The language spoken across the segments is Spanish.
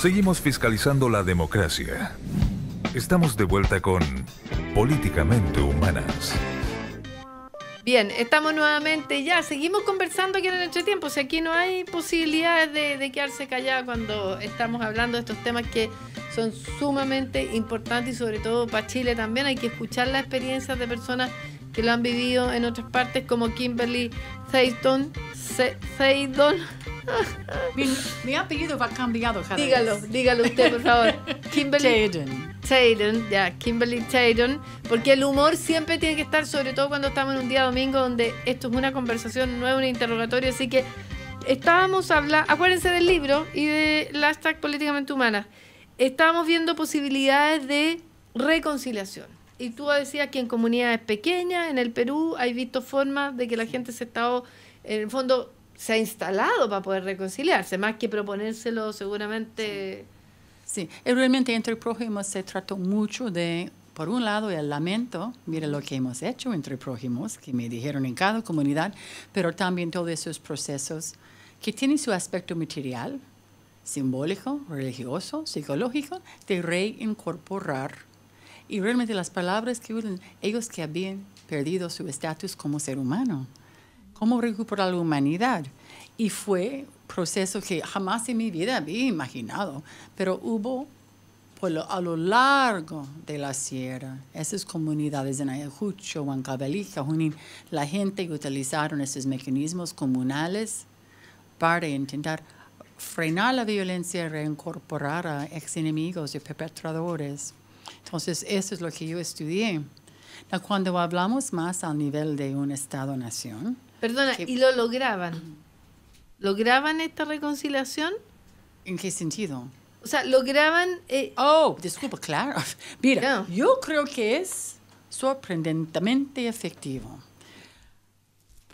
Seguimos fiscalizando la democracia. Estamos de vuelta con Políticamente Humanas. Bien, estamos nuevamente ya, seguimos conversando aquí en el tiempo. Si aquí no hay posibilidades de, quedarse callada cuando estamos hablando de estos temas que son sumamente importantes y sobre todo para Chile también hay que escuchar las experiencias de personas que lo han vivido en otras partes como Kimberly Seidon, mi, apellido va cambiado Dígalo, dígalo usted, por favor. Kimberly Tayden. ya, Kimberly Tayden. Porque el humor siempre tiene que estar, sobre todo cuando estamos en un día domingo donde esto es una conversación, no es un interrogatorio. Así que estábamos hablando, acuérdense del libro y de las políticamente humana. Estábamos viendo posibilidades de reconciliación. Y tú decías que en comunidades pequeñas, en el Perú, hay visto formas de que la gente se ha estado, en el fondo, se ha instalado para poder reconciliarse, más que proponérselo seguramente. Sí, realmente entre prójimos se trató mucho de, por un lado, el lamento, mira lo que hemos hecho entre prójimos, que me dijeron en cada comunidad, pero también todos esos procesos que tienen su aspecto material, simbólico, religioso, psicológico, de reincorporar. Y realmente las palabras que ellos que habían perdido su estatus como ser humano. ¿Cómo recuperar la humanidad? Y fue proceso que jamás en mi vida había imaginado, pero hubo a lo largo de la sierra, esas comunidades en Ayacucho, Huancabelica, Junín, la gente utilizaron esos mecanismos comunales para intentar frenar la violencia y reincorporar a ex enemigos y perpetradores. Entonces, eso es lo que yo estudié. Cuando hablamos más al nivel de un Estado-nación, Perdona, ¿y lo lograban? ¿Lograban esta reconciliación? ¿En qué sentido? O sea, lograban... Eh, oh, disculpa, claro. Mira, yo creo que es sorprendentemente efectivo.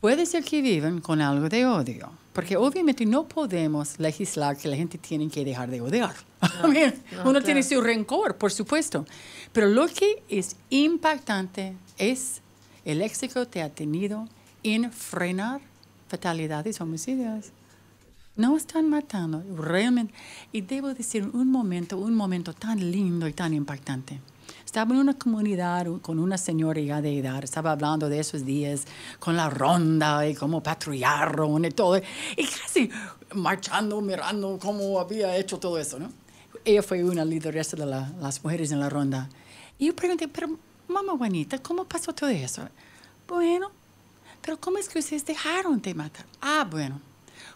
Puede ser que viven con algo de odio, porque obviamente no podemos legislar que la gente tiene que dejar de odiar. uno tiene su rencor, por supuesto, pero lo que es impactante es el éxito que ha tenido en frenar fatalidades, homicidios. No están matando, realmente. Y debo decir, un momento, un momento tan lindo y tan impactante. Estaba en una comunidad con una señora ya de edad, estaba hablando de esos días con la ronda y cómo patrullaron y todo, y casi marchando, mirando cómo había hecho todo eso, ¿no? Ella fue una lideresa de las mujeres en la ronda. Y yo pregunté, pero mamá Juanita, ¿cómo pasó todo eso? Bueno, pero ¿cómo es que ustedes dejaron de matar? Ah, bueno,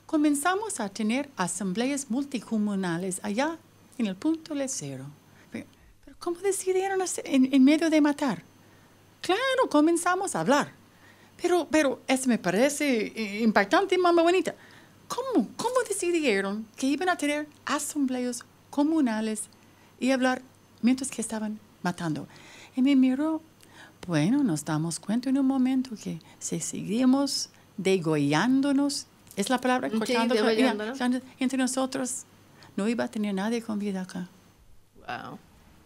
comenzamos a tener asambleas multicomunales allá en el punto cero. Pero ¿cómo decidieron en, medio de matar? Claro, comenzamos a hablar. Pero, pero, eso me parece eh, impactante, mamá bonita. ¿Cómo, ¿Cómo decidieron que iban a tener asambleas comunales y hablar mientras que estaban matando? Y me miró bueno, nos damos cuenta en un momento que si seguimos degollándonos, es la palabra, entre nosotros, no iba a tener nadie con vida acá. Wow.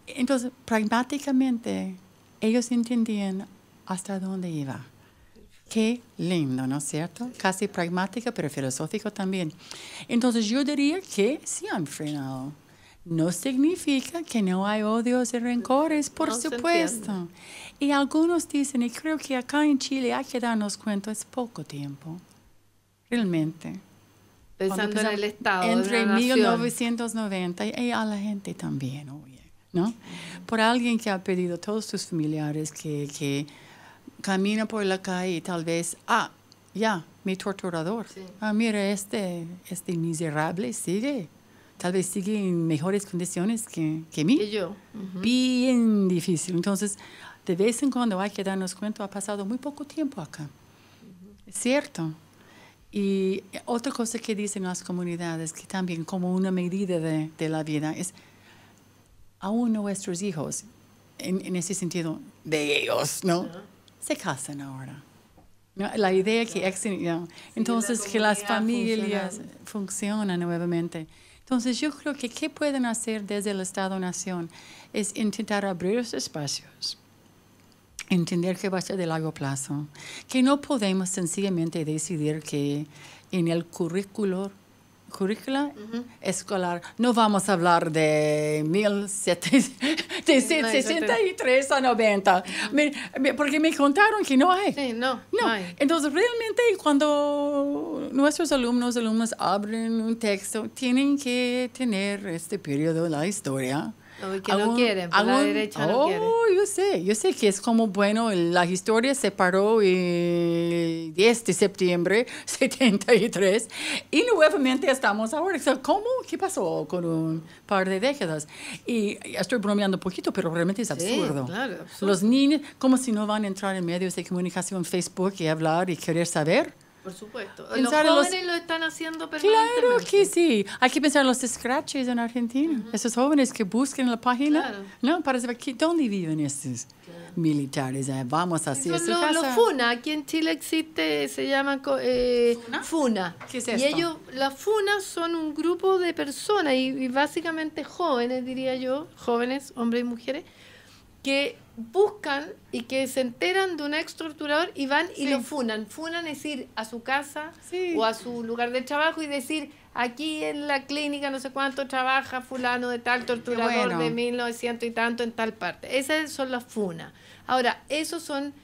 Entonces, pragmáticamente, ellos entendían hasta dónde iba. Qué lindo, ¿no es cierto? Casi pragmática, pero filosófico también. Entonces, yo diría que sí han frenado. No significa que no hay odios y rencores, por supuesto. Y algunos dicen, y creo que acá en Chile hay que darnos cuenta, es poco tiempo, realmente. Pensando en el Estado. Entre de la 1990 y a la gente también, oye, ¿no? Por alguien que ha pedido a todos sus familiares que, que camina por la calle y tal vez, ah, ya, mi torturador. Ah, mira, este, este miserable sigue tal vez sigue en mejores condiciones que, que mí. Que yo. Bien difícil. Entonces, de vez en cuando hay que darnos cuenta, ha pasado muy poco tiempo acá. ¿Es cierto? Y otra cosa que dicen las comunidades, que también como una medida de, la vida, es aún nuestros hijos, en, ese sentido, de ellos, ¿no? Se casan ahora. La idea que... Entonces, que las familias funcionan nuevamente. Entonces yo creo que qué pueden hacer desde el Estado-Nación es intentar abrir los espacios, entender que va a ser de largo plazo, que no podemos sencillamente decidir que en el currículo currícula escolar. No vamos a hablar de 1763 a 90, a porque me contaron que no hay. Sí, no. no. Hay. Entonces, realmente cuando nuestros alumnos, alumnas abren un texto, tienen que tener este periodo de la historia que no quieren, por la derecha oh, no quiere. Yo sé, yo sé que es como, bueno, la historia se paró el 10 de septiembre 73 y nuevamente estamos ahora. ¿Cómo? ¿Qué pasó con un par de décadas? Y estoy bromeando un poquito, pero realmente es absurdo. Los niños, como si no van a entrar en medios de comunicación, Facebook y hablar y querer saber? por supuesto. los jóvenes lo están haciendo permanentemente. Claro que sí. Hay que pensar en los scratches en Argentina. Esos jóvenes que busquen la página, ¿no? Para saber que, dónde viven estos militares. Eh, vamos a hacer su Los FUNA, aquí en Chile existe, se llama eh, ¿Funa? FUNA. Y ellos, las FUNA son un grupo de personas y básicamente jóvenes, diría yo, jóvenes, hombres y mujeres, que buscan y que se enteran de un ex torturador y van y lo funan. Funan es ir a su casa o a su lugar de trabajo y decir, aquí en la clínica no sé cuánto trabaja fulano de tal torturador de 1900 y tanto en tal parte. Esas son las funas. Ahora, esos son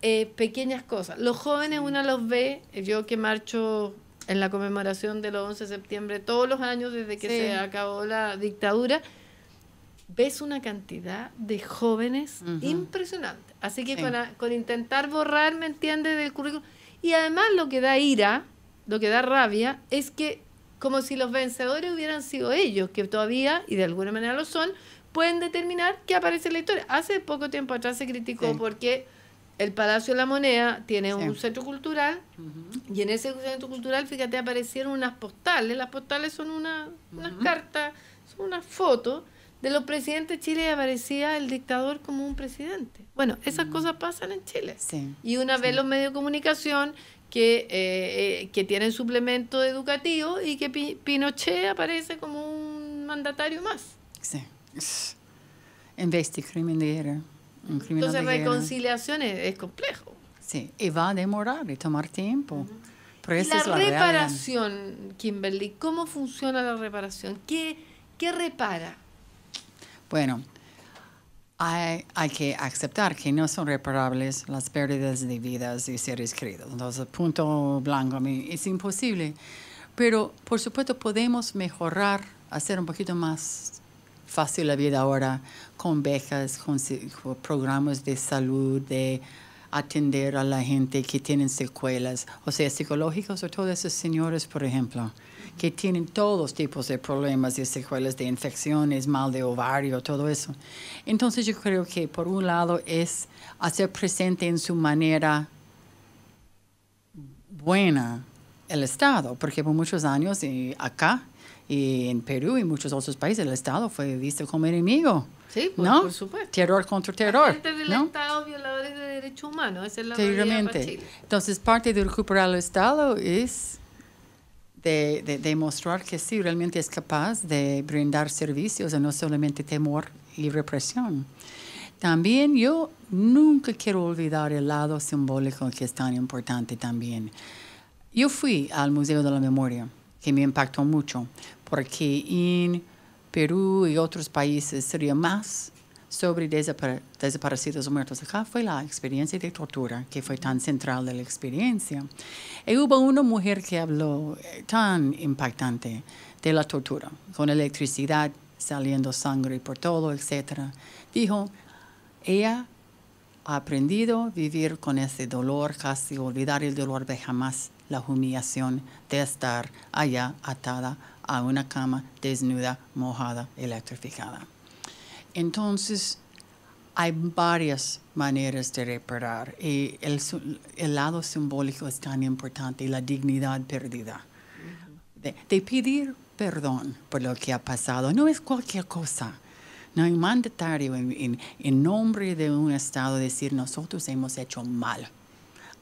eh, pequeñas cosas. Los jóvenes uno los ve, eh, yo que marcho en la conmemoración de los 11 de septiembre todos los años desde que se acabó la dictadura, ves una cantidad de jóvenes impresionante. Así que con, intentar borrar, ¿me entiendes?, del currículum. Y además lo que da ira, lo que da rabia, es que como si los vencedores hubieran sido ellos, que todavía, y de alguna manera lo son, pueden determinar qué aparece en la historia. Hace poco tiempo atrás se criticó porque el Palacio de la Moneda tiene un centro cultural y en ese centro cultural, fíjate, aparecieron unas postales. Las postales son una, unas cartas, son unas fotos de los presidentes de Chile aparecía el dictador como un presidente. Bueno, esas cosas pasan en Chile. y una vez los medios de comunicación que, eh, eh, que tienen suplemento educativo y que Pinochet aparece como un mandatario más. Sí. En vez de crimen Entonces, reconciliación Es, complejo. Sí, y va a demorar y tomar tiempo. la, reparación, Kimberly, ¿cómo funciona la reparación? ¿Qué, qué repara? Bueno, hay, que aceptar que no son reparables las pérdidas de vidas de seres queridos. Entonces, punto blanco, es imposible. Pero, por supuesto, podemos mejorar, hacer un poquito más fácil la vida ahora con becas, con, programas de salud, de atender a la gente que tienen secuelas, o sea, psicológicos o todos esos señores, por ejemplo que tienen todos tipos de problemas y secuelas de infecciones, mal de ovario, todo eso. Entonces yo creo que por un lado es hacer presente en su manera buena el Estado, porque por muchos años y eh, acá y en Perú y muchos otros países el Estado fue visto como enemigo. Sí, por, ¿no? supuesto. Terror contra terror. Estado, violadores de derechos humanos, esa es la Entonces, parte de recuperar el Estado es de, demostrar que sí, realmente es capaz de brindar servicios y no solamente temor y represión. También yo nunca quiero olvidar el lado simbólico que es tan importante también. Yo fui al Museo de la Memoria, que me impactó mucho, porque en Perú y otros países sería más sobre desaparecidos o muertos acá fue la experiencia de tortura, que fue tan central de la experiencia. Y hubo una mujer que habló eh, tan impactante de la tortura, con electricidad, saliendo sangre por todo, etc. Dijo, ella ha aprendido a vivir con ese dolor, casi olvidar el dolor de jamás la humillación de estar allá atada a una cama desnuda, mojada, electrificada. Entonces, hay varias maneras de reparar el, lado simbólico es tan importante la dignidad perdida. de, pedir perdón por lo que ha pasado no es cualquier cosa. No es mandatario en, en nombre de un Estado decir nosotros hemos hecho mal.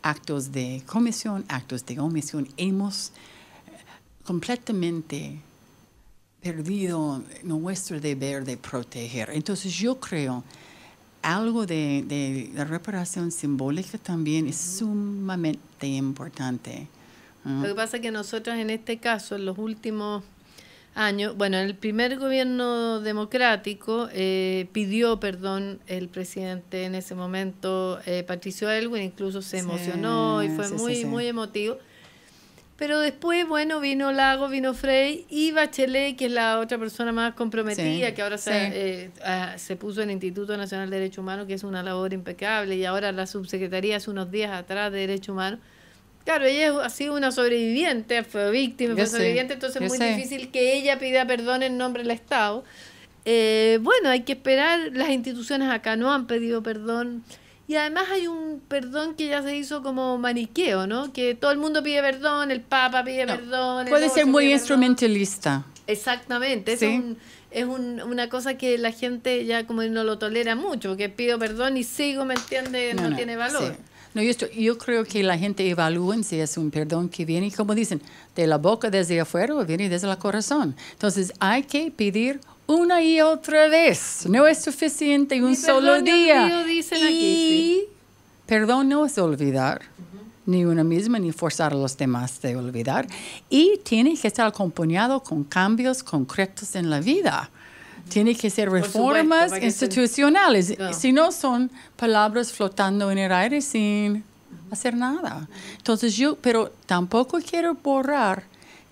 Actos de comisión, actos de omisión, hemos eh, completamente perdido nuestro deber de proteger. Entonces yo creo algo de, la reparación simbólica también es sumamente importante. Lo que pasa es que nosotros en este caso, en los últimos años, bueno, en el primer gobierno democrático eh, pidió perdón el presidente en ese momento, eh, Patricio Elwin, incluso se emocionó y fue muy, muy emotivo pero después, bueno, vino Lago, vino Frey y Bachelet, que es la otra persona más comprometida, que ahora se, eh, ah, se puso en el Instituto Nacional de Derecho Humanos, que es una labor impecable, y ahora la subsecretaría hace unos días atrás de Derechos Humanos. Claro, ella ha sido una sobreviviente, fue víctima, fue sobreviviente, entonces es muy difícil que ella pida perdón en nombre del Estado. Eh, bueno, hay que esperar, las instituciones acá no han pedido perdón. Y además hay un perdón que ya se hizo como maniqueo, ¿no? Que todo el mundo pide perdón, el Papa pide perdón. puede ser muy instrumentalista. Exactamente, es, un, es una cosa que la gente ya como no lo tolera mucho, que pido perdón y sigo, ¿me entiende? No, tiene valor. No, yo, yo creo que la gente evalúa si es un perdón que viene, como dicen, de la boca desde afuera o viene desde el corazón. Entonces hay que pedir una y otra vez. No es suficiente un solo día. y, perdón no es olvidar, ni una misma, ni forzar a los demás de olvidar. Y tiene que estar acompañado con cambios concretos en la vida. Tiene que ser reformas institucionales. Si no, son palabras flotando en el aire sin hacer nada. Entonces yo, pero tampoco quiero borrar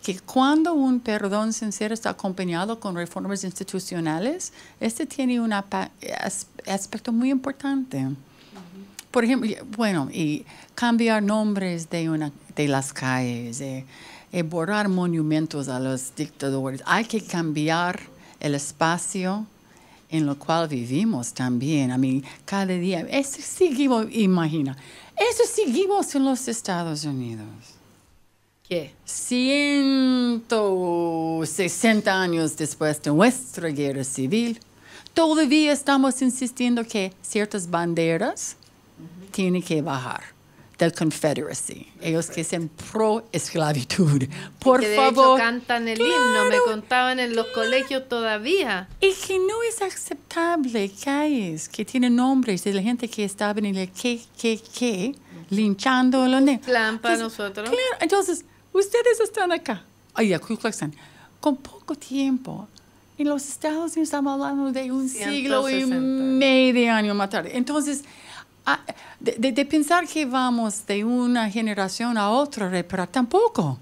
que cuando un perdón sincero está acompañado con reformas institucionales, este tiene un aspecto muy importante. Por ejemplo, bueno, y cambiar nombres de, una, de las calles, eh, eh, borrar monumentos a los dictadores. Hay que cambiar el espacio en lo cual vivimos también. A mí, cada día, eso seguimos, imagina, eso seguimos en los Estados Unidos que 160 años después de nuestra guerra civil, todavía estamos insistiendo que ciertas banderas tienen que bajar del Confederacy, ellos que son pro esclavitud. Por favor. cantan el himno, me contaban en los colegios todavía. Y que no es aceptable, que es? Que tiene nombres de la gente que estaba en el que, que, que, linchando. negros. plan para nosotros. Claro, entonces ustedes están acá, con poco tiempo. En los Estados Unidos estamos hablando de un siglo y medio año más tarde. Entonces, ah, de, pensar que vamos de una generación a otra, pero tampoco.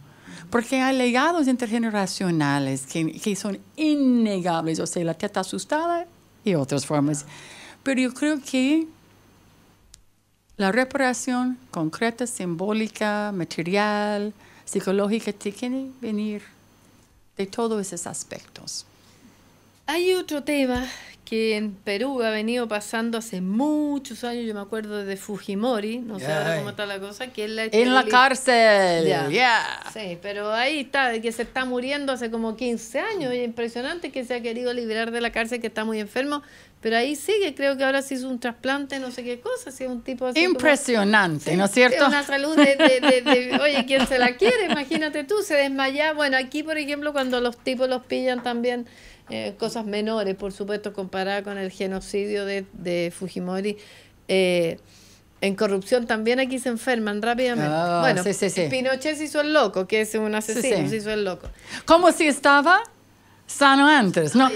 Porque hay legados intergeneracionales que, que son innegables, o sea, la teta asustada y otras formas. Pero yo creo que la reparación concreta, simbólica, material, psicológica tiene venir de todos esos aspectos. Hay otro tema que en Perú ha venido pasando hace muchos años, yo me acuerdo de Fujimori, no sé ahora cómo está la cosa, que es la... En la cárcel, ya. Sí, pero ahí está, que se está muriendo hace como 15 años, es impresionante que se ha querido liberar de la cárcel, que está muy enfermo, pero ahí sigue, creo que ahora sí es un trasplante, no sé qué cosa, si es un tipo así. Impresionante, ¿no es cierto? Una salud de, oye, ¿quién se la quiere? Imagínate tú, se desmaya. Bueno, aquí, por ejemplo, cuando los tipos los pillan también, eh, cosas menores, por supuesto, comparada con el genocidio de, Fujimori. Eh, en corrupción también aquí se enferman rápidamente. Ah, bueno, Pinochet sí, Pinochet hizo el loco, que es un asesino, se hizo el loco. ¿Cómo si estaba? sano antes. No,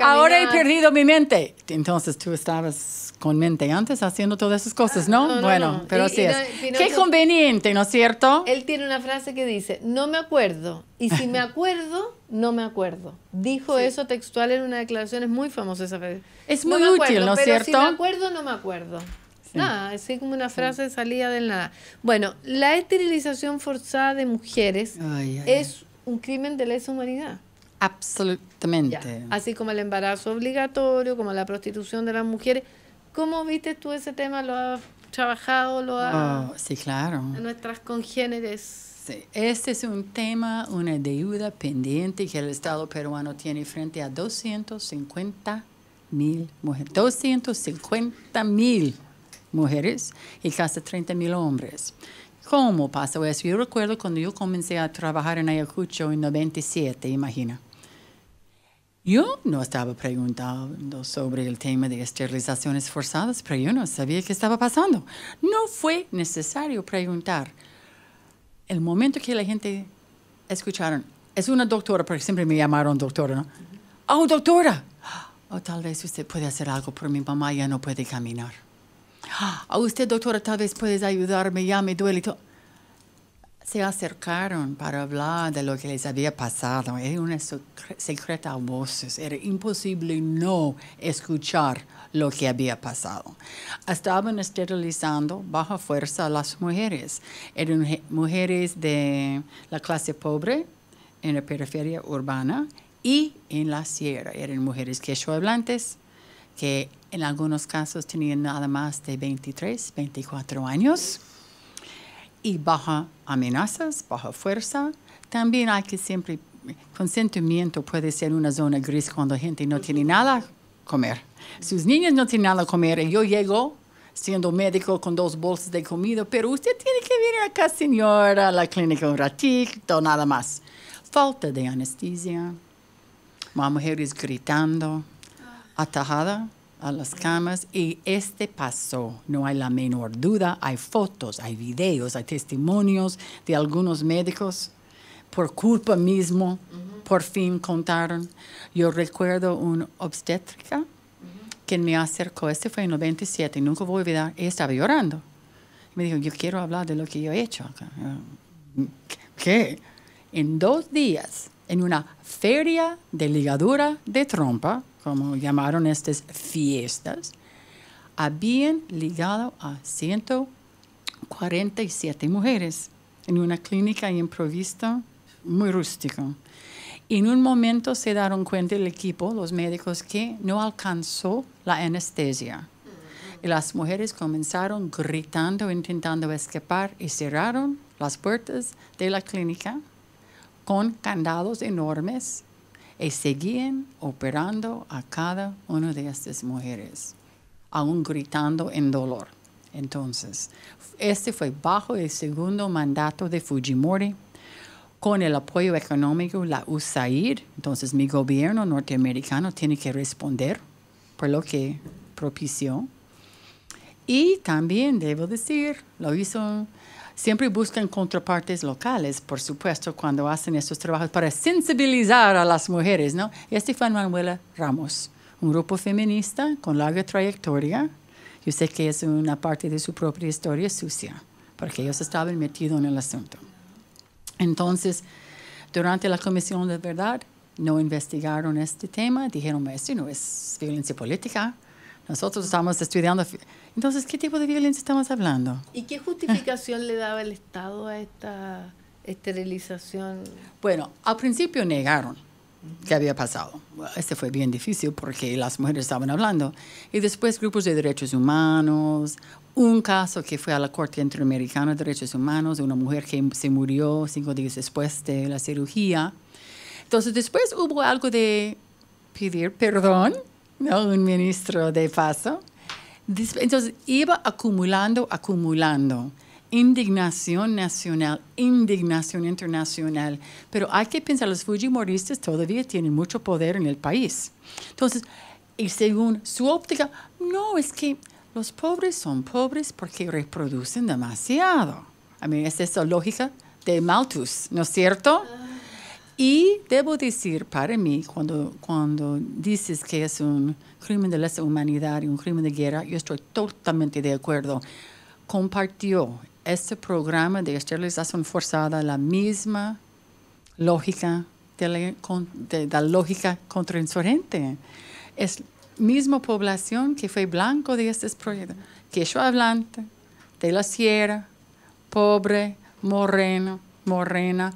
ahora he perdido mi mente. Entonces tú estabas con mente antes haciendo todas esas cosas, ah, ¿no? bueno, pero sí. es. Qué conveniente, ¿no es cierto? Él tiene una frase que dice, no me acuerdo. Y si me acuerdo, no me acuerdo. Dijo eso textual en una declaración, es muy famosa esa frase. Es muy útil, ¿no es cierto? Si me acuerdo, no me acuerdo. Nada, así como una frase salida del nada. Bueno, la esterilización forzada de mujeres es un crimen de lesa humanidad. Absolutamente. Así como el embarazo obligatorio, como la prostitución de las mujeres. ¿Cómo viste tú ese tema? ¿Lo has trabajado? ¿Lo has... Oh, sí, claro. En nuestras congéneres. Sí. Este es un tema, una deuda pendiente que el Estado peruano tiene frente a 250 mil mujeres. 250 mil mujeres y casi 30 mil hombres. ¿Cómo pasó eso? Yo recuerdo cuando yo comencé a trabajar en Ayacucho en 97, imagina. Yo no estaba preguntando sobre el tema de esterilizaciones forzadas, pero yo no sabía qué estaba pasando. No fue necesario preguntar. El momento que la gente escucharon, es una doctora, porque siempre me llamaron doctora, ¿no? Oh, doctora, ¡Ah! O oh, tal vez usted puede hacer algo por mi mamá, ya no puede caminar. A ¡Ah! oh, usted, doctora, tal vez puede ayudarme, ya me duele todo se acercaron para hablar de lo que les había pasado. Era una secreta voces. Era imposible no escuchar lo que había pasado. Estaban esterilizando baja fuerza a las mujeres. Eran mujeres de la clase pobre en la periferia urbana y en la sierra. Eran mujeres hablantes que en algunos casos tenían nada más de 23, 24 años y baja amenazas, baja fuerza. También hay que siempre, consentimiento puede ser una zona gris cuando la gente no tiene nada comer. Sus niños no tienen nada a comer yo llego siendo médico con dos bolsas de comida, pero usted tiene que venir acá, señora, a la clínica un ratito, nada más. Falta de anestesia, mujer mujeres gritando, atajada a las camas y este pasó, no hay la menor duda, hay fotos, hay videos, hay testimonios de algunos médicos, por culpa mismo, por fin contaron. Yo recuerdo un obstétrica que me acercó, este fue en 97, nunca voy a olvidar, ella estaba llorando. Me dijo, yo quiero hablar de lo que yo he hecho acá. Ah, ¿Qué? En dos días, en una feria de ligadura de trompa, como llamaron estas fiestas, habían ligado a 147 mujeres en una clínica improvisada, muy rústica. En un momento se dieron cuenta el equipo, los médicos, que no alcanzó la anestesia. Y las mujeres comenzaron gritando, intentando escapar y cerraron las puertas de la clínica con candados enormes y seguían operando a cada una de estas mujeres, aún gritando en dolor. Entonces, este fue bajo el segundo mandato de Fujimori, con el apoyo económico, la USAID. Entonces, mi gobierno norteamericano tiene que responder por lo que propició. Y también, debo decir, lo hizo siempre buscan contrapartes locales, por supuesto, cuando hacen estos trabajos para sensibilizar a las mujeres, ¿no? Este fue Manuela Ramos, un grupo feminista con larga trayectoria. Yo sé que es una parte de su propia historia sucia, porque ellos estaban metidos en el asunto. Entonces, durante la Comisión de Verdad, no investigaron este tema, dijeron, esto no es violencia política, nosotros estamos estudiando entonces, ¿qué tipo de violencia estamos hablando? ¿Y qué justificación le daba el Estado a esta esterilización? Bueno, al principio negaron que había pasado. Este fue bien difícil porque las mujeres estaban hablando. Y después grupos de derechos humanos, un caso que fue a la Corte Interamericana de Derechos Humanos, de una mujer que se murió cinco días después de la cirugía. Entonces después hubo algo de pedir perdón, ¿no? un ministro de paso, entonces iba acumulando, acumulando. Indignación nacional, indignación internacional. Pero hay que pensar, los fujimoristas todavía tienen mucho poder en el país. Entonces, y según su óptica, no, es que los pobres son pobres porque reproducen demasiado. A mí es esa lógica de Malthus, ¿no es cierto? Y debo decir, para mí, cuando, cuando dices que es un crimen de lesa humanidad y un crimen de guerra, yo estoy totalmente de acuerdo. Compartió este programa de esterilización forzada la misma lógica de la, lógica contrainsurgente. Es misma población que fue blanco de este proyecto. Que yo hablante, de la sierra, pobre, moreno, morena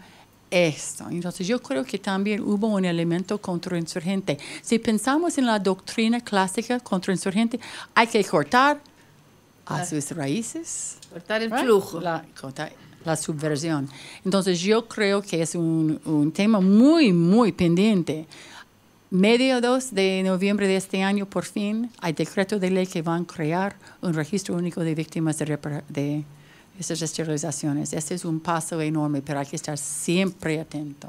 esto. Entonces yo creo que también hubo un elemento contrainsurgente. Si pensamos en la doctrina clásica contrainsurgente, hay que cortar a sus raíces. Cortar el flujo. La, subversión. Entonces yo creo que es un, tema muy, muy pendiente. Medio 2 de noviembre de este año, por fin, hay decreto de ley que van a crear un registro único de víctimas de, de esas esterilizaciones. Ese es un paso enorme, pero hay que estar siempre atento.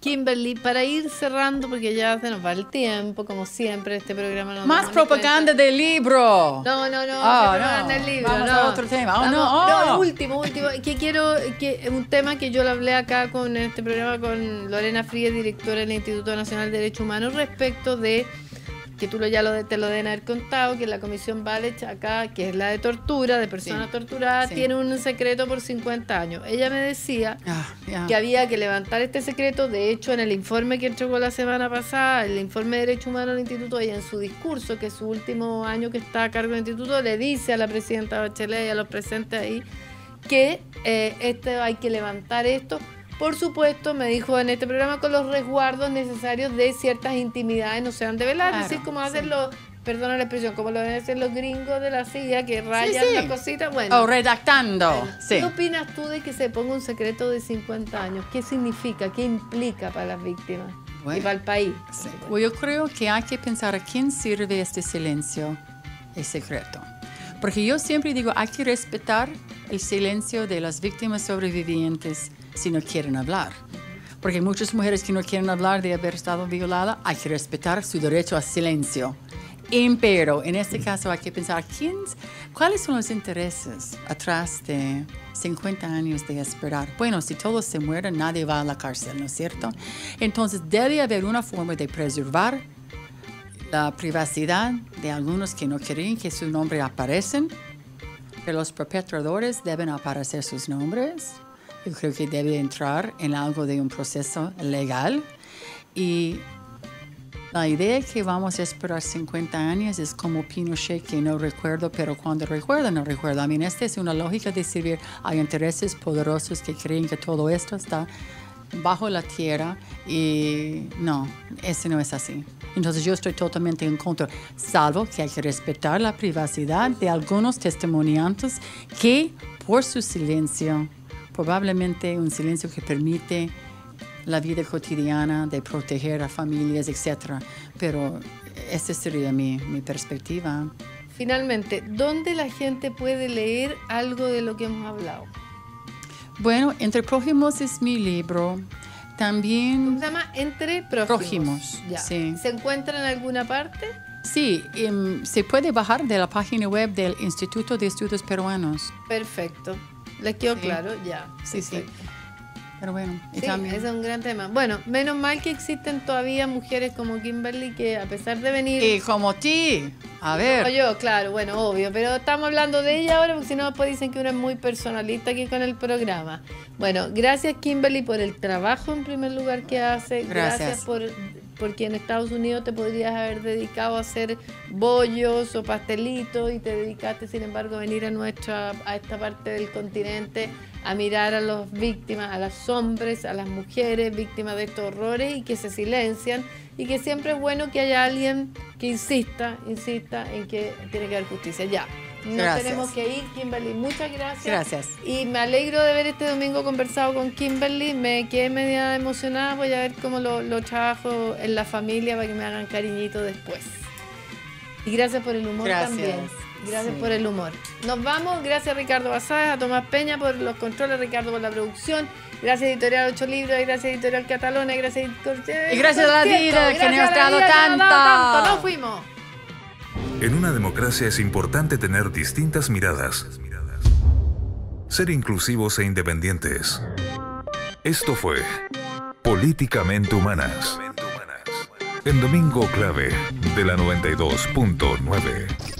Kimberly, para ir cerrando, porque ya se nos va el tiempo, como siempre, este programa Más propaganda del libro. No, no, no, oh, Del libro, Vamos a otro tema. Oh, no, oh. no, ah. último, último. Que quiero, que un tema que yo lo hablé acá con este programa con Lorena Frías, directora del Instituto Nacional de Derechos Humanos, respecto de que tú ya te lo deben haber contado, que la comisión Valech acá, que es la de tortura, de personas torturadas, tiene un secreto por 50 años. Ella me decía ah, que había que levantar este secreto, de hecho en el informe que entregó la semana pasada, el informe de derechos humanos del Instituto, y en su discurso, que es su último año que está a cargo del Instituto, le dice a la presidenta Bachelet y a los presentes ahí que eh, este, hay que levantar esto por supuesto, me dijo en este programa con los resguardos necesarios de ciertas intimidades no sean de verdad, así como hacen los perdona la expresión, como lo hacen los gringos de la silla que rayan las cositas, la cosita, bueno. O redactando. ¿Qué opinas tú de que se ponga un secreto de 50 años? ¿Qué significa? ¿Qué implica para las víctimas? y para el país. Pues yo creo que hay que pensar a quién sirve este silencio el secreto. Porque yo siempre digo, hay que respetar el silencio de las víctimas sobrevivientes si no quieren hablar. Porque muchas mujeres que no quieren hablar de haber estado violada, hay que respetar su derecho a silencio. Pero en este caso hay que pensar ¿quién, cuáles son los intereses atrás de 50 años de esperar. Bueno, si todos se mueren, nadie va a la cárcel, ¿no es cierto? Entonces debe haber una forma de preservar la privacidad de algunos que no quieren que su nombre aparezca los perpetradores deben aparecer sus nombres. Yo creo que debe entrar en algo de un proceso legal. Y la idea que vamos a esperar 50 años es como Pinochet, que no recuerdo, pero cuando recuerdo, no recuerdo. A mí, esta es una lógica de servir Hay intereses poderosos que creen que todo esto está bajo la tierra y no, ese no es así. Entonces yo estoy totalmente en contra, salvo que hay que respetar la privacidad de algunos testimoniantes que por su silencio, probablemente un silencio que permite la vida cotidiana de proteger a familias, etc. Pero esa sería mi, mi perspectiva. Finalmente, ¿dónde la gente puede leer algo de lo que hemos hablado? Bueno, Entre Prójimos es mi libro. También. se llama? Entre Prójimos. prójimos ¿Se encuentra en alguna parte? Sí, em, se puede bajar de la página web del Instituto de Estudios Peruanos. Perfecto. ¿Le quedó claro? Ya. Sí, sí. Pero bueno, y es un gran tema. Bueno, menos mal que existen todavía mujeres como Kimberly que a pesar de venir... Y como ti, a ver. yo, claro, bueno, obvio, pero estamos hablando de ella ahora porque si no después dicen que uno es muy personalista aquí con el programa. Bueno, gracias Kimberly por el trabajo en primer lugar que hace. Gracias, gracias por porque en Estados Unidos te podrías haber dedicado a hacer bollos o pastelitos y te dedicaste sin embargo a venir a nuestra a esta parte del continente a mirar a las víctimas, a los hombres, a las mujeres víctimas de estos horrores y que se silencian y que siempre es bueno que haya alguien que insista, insista en que tiene que haber justicia ya. Nos tenemos que ir, Kimberly. Muchas gracias. Gracias. Y me alegro de ver este domingo conversado con Kimberly. Me quedé media emocionada. Voy a ver cómo lo, trabajo en la familia para que me hagan cariñito después. Y gracias por el humor también. Gracias por el humor. Nos vamos. Gracias Ricardo Basáez, a Tomás Peña por los controles, Ricardo por la producción. Gracias Editorial Ocho Libros, gracias Editorial Catalona, gracias Y gracias a la que nos ha tanto. Nos fuimos. En una democracia es importante tener distintas miradas, ser inclusivos e independientes. Esto fue Políticamente Humanas. En Domingo Clave de la 92.9.